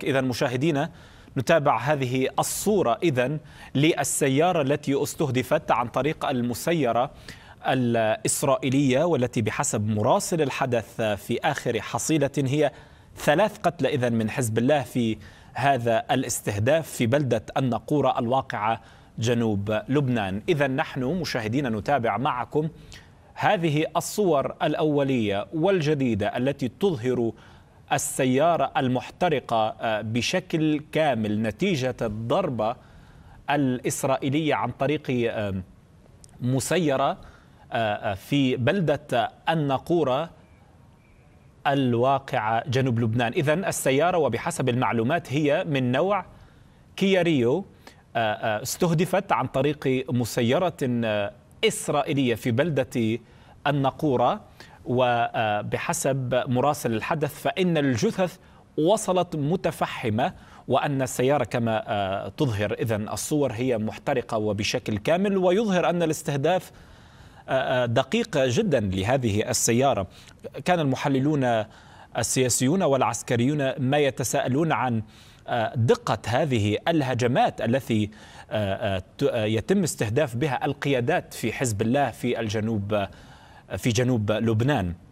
لك إذا مشاهدينا نتابع هذه الصورة إذا للسيارة التي استهدفت عن طريق المسيرة الإسرائيلية والتي بحسب مراسل الحدث في آخر حصيلة هي ثلاث قتلى إذا من حزب الله في هذا الاستهداف في بلدة النقورة الواقعة جنوب لبنان إذا نحن مشاهدين نتابع معكم هذه الصور الأولية والجديدة التي تظهر السيارة المحترقة آه، بشكل كامل نتيجة الضربة الإسرائيلية عن طريق مسيرة آه، آه، في بلدة الناقورة الواقعة جنوب لبنان إذا السيارة وبحسب المعلومات هي من نوع كياريو استهدفت عن طريق مسيرة إسرائيلية في بلدة النقورة وبحسب مراسل الحدث فإن الجثث وصلت متفحمة وأن السيارة كما آه، تظهر إذا الصور هي محترقة وبشكل كامل ويظهر أن الاستهداف آه، آه، دقيق جدا لهذه السيارة كان المحللون السياسيون والعسكريون ما يتساءلون عن دقة هذه الهجمات التي يتم استهداف بها القيادات في حزب الله في الجنوب في جنوب لبنان